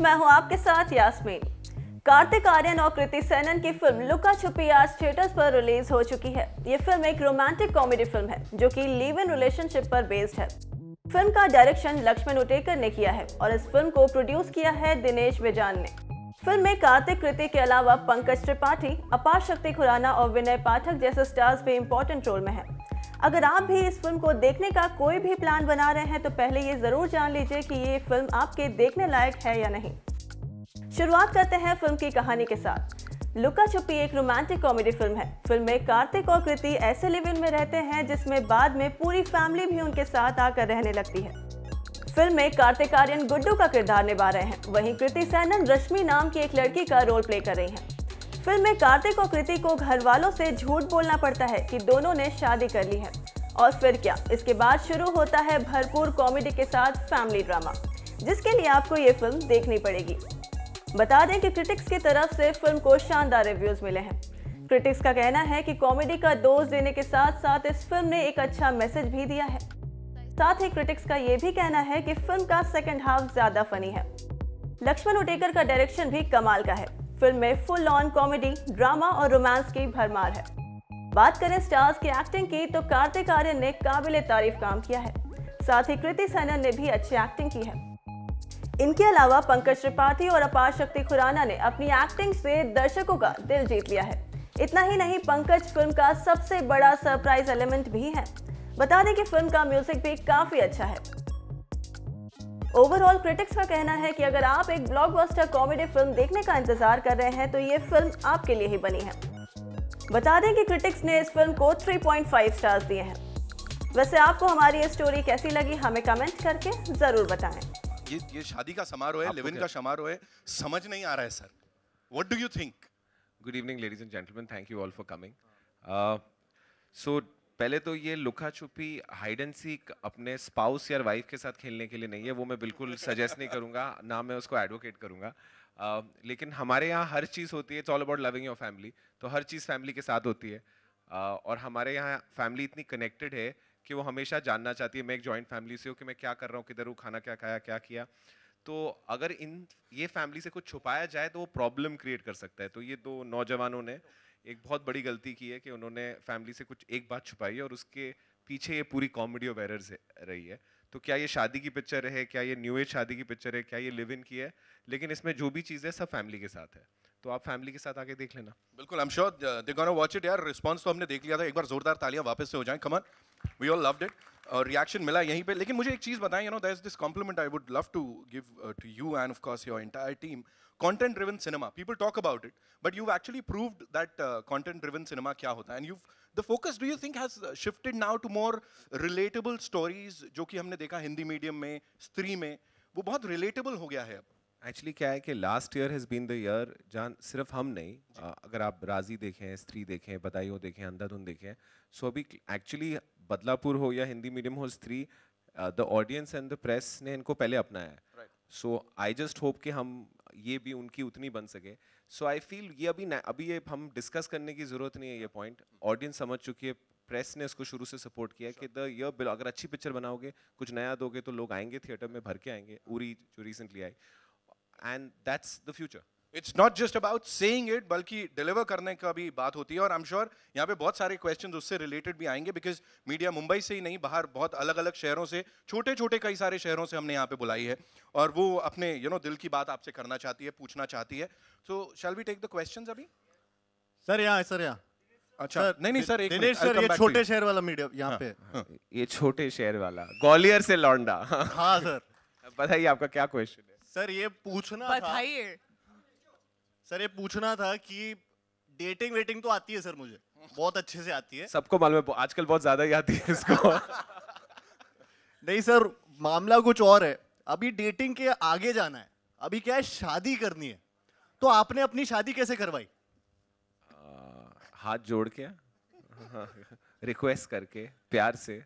मैं हूं आपके साथ यास्मीन कार्तिक आर्यन और कृति सेनन की फिल्म लुका छुपी आज थिएटर्स पर रिलीज हो चुकी है ये फिल्म एक रोमांटिक कॉमेडी फिल्म है जो कि लिव इन रिलेशनशिप पर बेस्ड है फिल्म का डायरेक्शन लक्ष्मण उटेकर ने किया है और इस फिल्म को प्रोड्यूस किया है दिनेश बेजान ने फिल्म में कार्तिक कृति के अलावा पंकज त्रिपाठी अपार शक्ति खुराना और विनय पाठक जैसे स्टार्स भी इम्पोर्टेंट रोल में हैं। अगर आप भी इस फिल्म को देखने का कोई भी प्लान बना रहे हैं तो पहले ये ज़रूर जान लीजिए कि ये फिल्म आपके देखने लायक है या नहीं शुरुआत करते हैं फिल्म की कहानी के साथ लुका छुपी एक रोमांटिक कॉमेडी फिल्म है फिल्म में कार्तिक और कृति ऐसे लिव इन में रहते हैं जिसमें बाद में पूरी फैमिली भी उनके साथ आकर रहने लगती है फिल्म में कार्तिक आर्यन गुड्डू का किरदार निभा रहे हैं वहीं कृति सैनन रश्मि नाम की एक लड़की का रोल प्ले कर रही हैं फिल्म में कार्तिक और कृति को घर वालों से झूठ बोलना पड़ता है कि दोनों ने शादी कर ली है और फिर क्या इसके बाद शुरू होता है भरपूर कॉमेडी के साथ फैमिली ड्रामा जिसके लिए आपको ये फिल्म देखनी पड़ेगी बता दें कि क्रिटिक्स की तरफ से फिल्म को शानदार रिव्यूज मिले हैं क्रिटिक्स का कहना है कि कॉमेडी का दोष देने के साथ साथ इस फिल्म ने एक अच्छा मैसेज भी दिया है साथ ही क्रिटिक्स का ये भी कहना है कि फिल्म का सेकेंड हाफ ज्यादा फनी है लक्ष्मण उटेकर का डायरेक्शन भी कमाल का है फिल्म में फुल ऑन कॉमेडी ड्रामा और रोमांस की भरमार है बात करें स्टार्स की एक्टिंग की तो कार्तिक आर्यन ने काबिल तारीफ काम किया है साथ ही कृति सैनन ने भी अच्छी एक्टिंग की है इनके अलावा पंकज त्रिपाठी और अपार शक्ति खुराना ने अपनी एक्टिंग से दर्शकों का दिल जीत लिया है इतना ही नहीं पंकज फिल्म का सबसे बड़ा सरप्राइज एलिमेंट भी है बता दें कि फिल्म का म्यूजिक भी काफी अच्छा है ओवरऑल क्रिटिक्स का कहना है कि अगर आप एक ब्लॉकबस्टर कॉमेडी फिल्म देखने का इंतजार कर रहे हैं तो ये फिल्म आपके लिए ही बनी है बता दें कि क्रिटिक्स ने इस फिल्म को 3.5 स्टार्स दिए हैं वैसे आपको हमारी ये स्टोरी कैसी लगी हमें कमेंट करके जरूर बताएं ये ये शादी का समारोह है लिविन का समारोह है समझ नहीं आ रहा है sir what do you think good evening ladies and gentleman thank you all for coming so पहले तो ये Luka Chuppi hide and seek अपने स्पाउस या वाइफ के साथ खेलने के लिए नहीं है वो मैं बिल्कुल सजेस्ट नहीं करूँगा ना मैं उसको एडवोकेट करूँगा uh, लेकिन हमारे यहाँ हर चीज़ होती है it's all about loving your family तो हर चीज़ फैमिली के साथ होती है uh, और हमारे यहाँ फैमिली इतनी कनेक्टेड है कि वो हमेशा जानना चाहती है मैं एक जॉइंट फैमिली से हूँ कि मैं क्या कर रहा हूँ किधर हूँ खाना क्या खाया क्या किया तो अगर इन ये फैमिली से कुछ छुपाया जाए तो वो प्रॉब्लम क्रिएट कर सकता है तो ये दो नौजवानों ने एक बहुत बड़ी गलती की है कि उन्होंने फैमिली से कुछ एक बात छुपाई है और उसके पीछे ये पूरी कॉमेडी ऑफ एरर्स रही है तो क्या ये शादी की पिक्चर है क्या ये न्यू एज शादी की पिक्चर है क्या ये लिव इन की है लेकिन इसमें जो भी चीज़ है सब फैमिली के साथ है तो आप फैमिली के साथ आके देख लेना बिल्कुल I am sure they gonna watch it यार रिस्पांस तो हमने देख लिया था एक बार जोरदार तालियां वापस से हो जाएं come we all loved it और रिएक्शन मिला यहीं पे लेकिन मुझे एक चीज बताएं you know there is this compliment I would love to give to you and of course your entire team content driven cinema people talk about it but you actually proved that content driven cinema क्या होता है and you the focus do you think has shifted now to more relatable stories जो कि हमने देखा Hindi medium में स्त्री में वो बहुत रिलेटेबल हो गया है अब एक्चुअली क्या है कि last year has been the year जान सिर्फ हम नहीं आ, अगर आप राजी देखें स्त्री देखें हो देखें अंधाधुन देखें सो अभी एक्चुअली बदलापुर हो या हिंदी मीडियम हो Stree the audience and the press ने इनको पहले अपनाया है सो आई जस्ट होप कि हम ये भी उनकी उतनी बन सके सो आई फील ये अभी अभी ये हम डिस्कस करने की ज़रूरत नहीं है ये पॉइंट ऑडियंस समझ चुकी है प्रेस ने इसको शुरू से सपोर्ट किया sure. कि द ईयर अगर अच्छी पिक्चर बनाओगे कुछ नया दोगे तो लोग आएंगे थिएटर में भर के आएंगे उरी जो रिसेंटली आई and that's the future. It's not just about saying it, बल्कि deliver करने का भी बात होती है और I'm sure यहाँ पे बहुत सारे क्वेश्चन उससे रिलेटेड भी आएंगे बिकॉज मीडिया मुंबई से ही नहीं बाहर बहुत अलग अलग शहरों से छोटे छोटे कई सारे शहरों से हमने यहाँ पे बुलाई है और वो अपने you know, दिल की बात आपसे करना चाहती है पूछना चाहती है so shall we take the questions अभी सर यहाँ सर यहाँ अच्छा सर, नहीं नहीं सर एक दिनेश सर ये छोटे शहर वाला मीडिया यहाँ हाँ, पे हाँ, ये छोटे शहर वाला ग्वालियर से लौंडा हाँ सर बताइए आपका क्या क्वेश्चन सर ये पूछना बताइए सर ये पूछना था कि डेटिंग वेटिंग तो आती है सर मुझे बहुत अच्छे से आती है सबको मालूम है आजकल बहुत ज्यादा ही आती है इसको नहीं सर मामला कुछ और है अभी डेटिंग के आगे जाना है अभी क्या है शादी करनी है तो आपने अपनी शादी कैसे करवाई हाथ जोड़ के रिक्वेस्ट करके प्यार से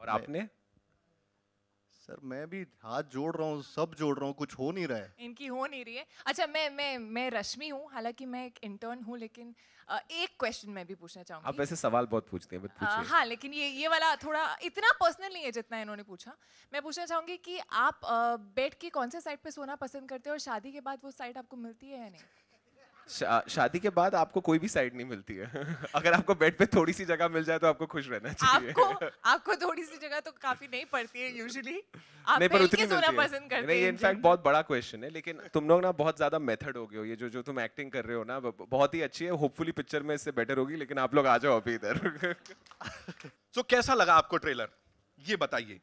और आपने सर मैं भी हाथ जोड़ रहा हूँ सब जोड़ रहा हूँ कुछ हो नहीं रहा है इनकी हो नहीं रही है अच्छा मैं मैं मैं रश्मि हूँ हालांकि मैं एक इंटर्न हूँ लेकिन एक क्वेश्चन मैं भी पूछना चाहूंगा आप वैसे सवाल बहुत पूछते हैं पूछिए हाँ लेकिन ये ये वाला थोड़ा इतना पर्सनल नहीं है जितना इन्होंने पूछा मैं पूछना चाहूँगी कि आप बेड की कौन से साइड पर सोना पसंद करते हो और शादी के बाद वो साइड आपको मिलती है या नहीं शा, शादी के बाद आपको कोई भी साइड नहीं मिलती है अगर आपको बेड पे थोड़ी सी जगह मिल जाए तो आपको खुश रहना चाहिए आपको आपको थोड़ी सी जगह तो काफी नहीं पड़ती है यूजुअली आप नहीं पर उतनी सोना पसंद करते नहीं इनफैक्ट बहुत बड़ा क्वेश्चन है लेकिन तुम लोग ना बहुत ज्यादा मेथड हो गए हो ये जो जो तुम एक्टिंग कर रहे हो ना बहुत ही अच्छी है होपफुली पिक्चर में इससे बेटर होगी लेकिन आप लोग आ जाओ अभी इधर तो कैसा लगा आपको ट्रेलर ये बताइए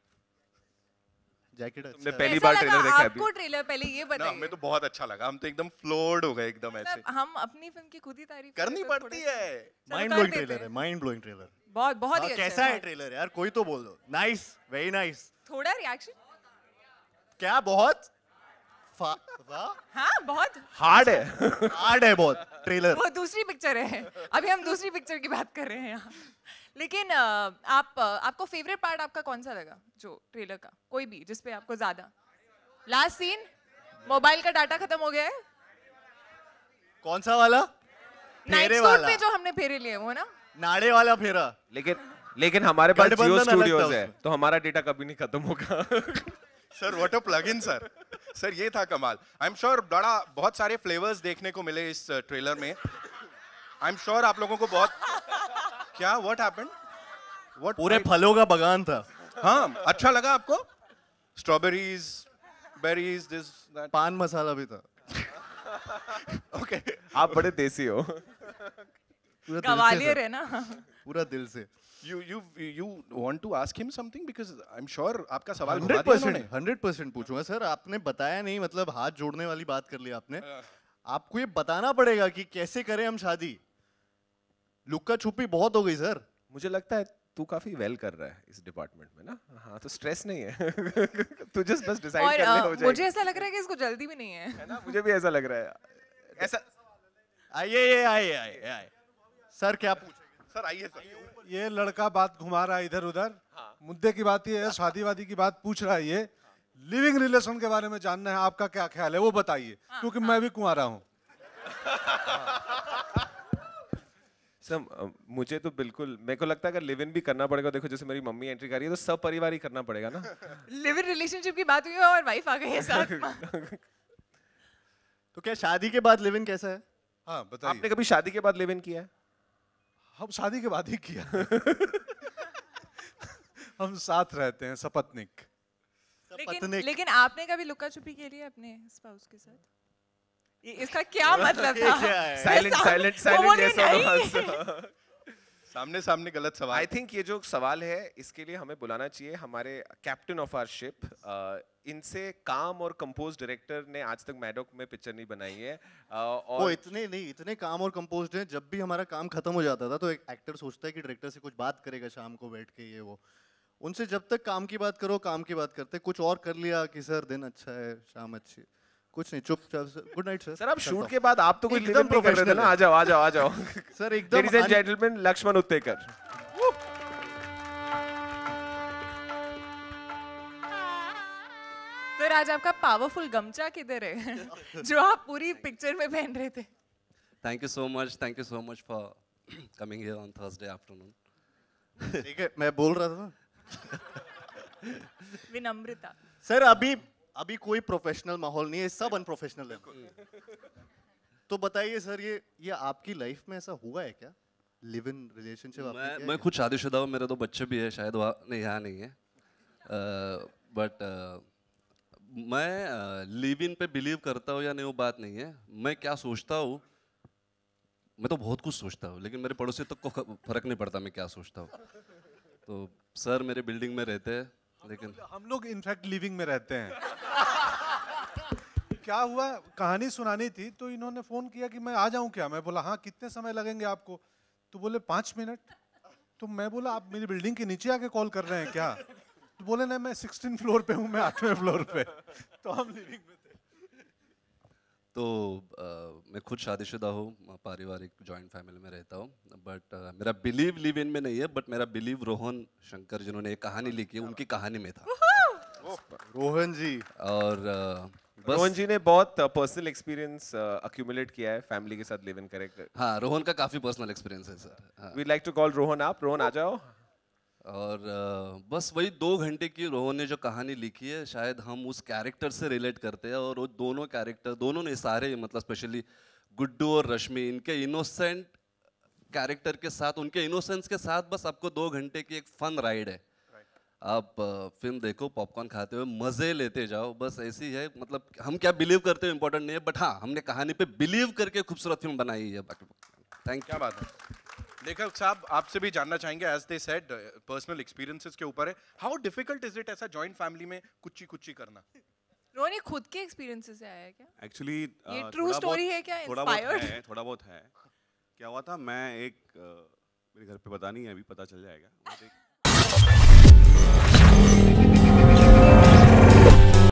जैकेट अच्छा पहली बार ट्रेलर देखा आपको ट्रेलर पहले ये बताइए हमें तो बहुत अच्छा लगा हम तो एकदम फ्लोर्ड हो गए एकदम मतलब ऐसे हम अपनी फिल्म की खुद ही तारीफ करनी पड़ती है माइंड ब्लोइंग ट्रेलर है माइंड ब्लोइंग ट्रेलर बहुत बहुत हाँ, ही अच्छा कैसा है ट्रेलर यार कोई तो बोल दो नाइस वेरी नाइस थोड़ा रिएक्शन क्या बहुत हाँ बहुत हार्ड है हार्ड है बहुत ट्रेलर वो दूसरी पिक्चर है अभी हम दूसरी पिक्चर की बात कर रहे हैं यहाँ लेकिन आप आपको फेवरेट पार्ट आपका कौन सा लगा जो ट्रेलर का कोई भी जिसपे आपको ज़्यादा लास्ट सीन मोबाइल का डाटा खत्म हो गया है कौन सा वाला फेरे वाला पे जो हमने फेरे लिए वो ना नाड़े वाला फेरा लेकिन लेकिन हमारे पास जियो स्टूडियोज है तो हमारा डाटा कभी नहीं खत्म होगा sir what a plugin sir sir ये था कमाल आई एम श्योर बड़ा बहुत सारे फ्लेवर्स देखने को मिले इस ट्रेलर में आई एम श्योर आप लोगों को बहुत क्या व्हाट हैपेंड व्हाट पूरे फलों का बगान था हाँ अच्छा लगा आपको स्ट्रॉबेरीज बेरीज दिस पान मसाला भी था ओके आप बड़े देसी हो पूरा ग्वालियर है ना पूरा दिल से you you you want to ask him something because I am sure आपका सवाल हंड्रेड परसेंट हंड्रेड परसेंट पूछूंगा सर आपने बताया नहीं मतलब हाथ जोड़ने वाली बात कर ली आपने uh. आपको ये बताना पड़ेगा कि कैसे करें हम शादी लुक्का छुपी बहुत हो गई सर मुझे लगता है तू काफी वेल कर रहा है इस डिपार्टमेंट में ना हाँ तो स्ट्रेस नहीं है तू जस्ट बस डिसाइड कर ले हो जाएगा मुझे ऐसा लग रहा है कि इसको जल्दी भी नहीं है है ना मुझे भी ऐसा लग रहा है ऐसा आइए ये आइए आइए आइए सर क्या पूछेंगे सर आइए सर ये लड़का बात घुमा रहा है इधर उधर हाँ। मुद्दे की बात ये है शादीवादी की बात पूछ रहा है ये लिविंग रिलेशन के बारे में जानना है आपका क्या ख्याल है वो बताइए हाँ, क्योंकि हाँ। मैं भी कुआरा हूँ सर uh, मुझे तो बिल्कुल मेरे को लगता है अगर लिव इन भी करना पड़ेगा देखो जैसे मेरी मम्मी एंट्री कर रही है तो सब परिवार ही करना पड़ेगा ना लिव इन रिलेशनशिप की बात हुई है और वाइफ आ गई है साथ तो क्या शादी के बाद लिव इन कैसा है हाँ बताइए आपने कभी शादी के बाद लिव इन किया है हम शादी के बाद ही किया हम साथ रहते हैं सपत्निक लेकिन लेकिन आपने कभी लुका छुपी के लिए अपने स्पाउस के साथ इसका क्या मतलब था साइलेंट साइलेंट साइलेंट सामने सामने गलत सवाल आई थिंक ये जो सवाल है इसके लिए हमें बुलाना चाहिए हमारे कैप्टन ऑफ आर शिप इनसे काम और कंपोज डायरेक्टर ने आज तक मैडोक में पिक्चर नहीं बनाई है और वो इतने नहीं इतने काम और कंपोज हैं जब भी हमारा काम खत्म हो जाता था तो एक एक्टर सोचता है कि डायरेक्टर से कुछ बात करेगा शाम को बैठ के ये वो उनसे जब तक काम की बात करो काम की बात करते कुछ और कर लिया कि सर दिन अच्छा है शाम अच्छी है कुछ नहीं चुप गुड नाइट सर सर आप शूट के बाद आप तो कोई एकदम प्रोफेशनल ना आ जाओ आ जाओ आ जाओ सर एकदम ladies and gentleman Laxman Utekar sir आज आपका पावरफुल गमचा किधर है जो आप पूरी पिक्चर में पहन रहे थे thank you so much thank you so much for coming here on Thursday afternoon ठीक है मैं बोल रहा था विनम्रता सर अभी अभी कोई प्रोफेशनल माहौल नहीं है सब अनप्रोफेशनल है तो बताइए सर ये ये आपकी लाइफ में ऐसा हुआ है क्या लिव इन रिलेशनशिप मैं मैं खुद शादीशुदा हूँ मेरे दो बच्चे भी है शायद वहाँ नहीं यहाँ नहीं है बट uh, मैं लिव इन पे बिलीव करता हूँ या नहीं वो बात नहीं है मैं क्या सोचता हूँ मैं तो बहुत कुछ सोचता हूँ लेकिन मेरे पड़ोसी तक तो को फर्क नहीं पड़ता मैं क्या सोचता हूँ तो सर मेरे बिल्डिंग में रहते हैं लेकिन हम लोग इनफैक्ट लिविंग में रहते हैं क्या हुआ कहानी सुनानी थी तो इन्होंने फ़ोन किया कि मैं आ जाऊं क्या मैं बोला हाँ कितने समय लगेंगे आपको तो बोले पांच मिनट तो मैं बोला आप मेरी बिल्डिंग के नीचे आके कॉल कर रहे हैं क्या तो बोले ना मैं सिक्सटीन फ्लोर पे हूँ मैं आठवें फ्लोर पे तो हम लिविंग में तो आ, मैं खुद शादीशुदा हूँ पारिवारिक जॉइंट फैमिली में रहता हूँ बट uh, मेरा बिलीव लिव इन में नहीं है बट मेरा बिलीव रोहन शंकर जिन्होंने एक कहानी लिखी है उनकी कहानी में था रोहन जी और uh, रोहन जी ने बहुत पर्सनल एक्सपीरियंस अक्यूमुलेट किया है फैमिली के साथ लिव इन करे हाँ रोहन का काफी पर्सनल एक्सपीरियंस है sir we like to call Rohan आप रोहन आ जाओ और बस वही दो घंटे की रोहन ने जो कहानी लिखी है शायद हम उस कैरेक्टर से रिलेट करते हैं और वो दोनों कैरेक्टर दोनों ने सारे मतलब स्पेशली गुड्डू और रश्मि इनके इनोसेंट कैरेक्टर के साथ उनके इनोसेंस के साथ बस आपको दो घंटे की एक फन राइड है आप फिल्म देखो पॉपकॉर्न खाते हुए मज़े लेते जाओ बस ऐसी है मतलब हम क्या बिलीव करते हो इम्पोर्टेंट नहीं है बट हाँ हमने कहानी पे बिलीव करके खूबसूरत फिल्म बनाई है बाकी थैंक क्या बात है लेखक साहब आपसे भी जानना चाहेंगे as they said personal experiences के ऊपर है हाउ डिफिकल्ट इज इट ऐसा जॉइंट फैमिली में कुची कुची करना रोनी खुद के एक्सपीरियंसेस से आया है क्या एक्चुअली ये ट्रू स्टोरी है क्या थोड़ा बहुत है थोड़ा बहुत है क्या हुआ था मैं एक मेरे घर पे पता नहीं है अभी पता चल जाएगा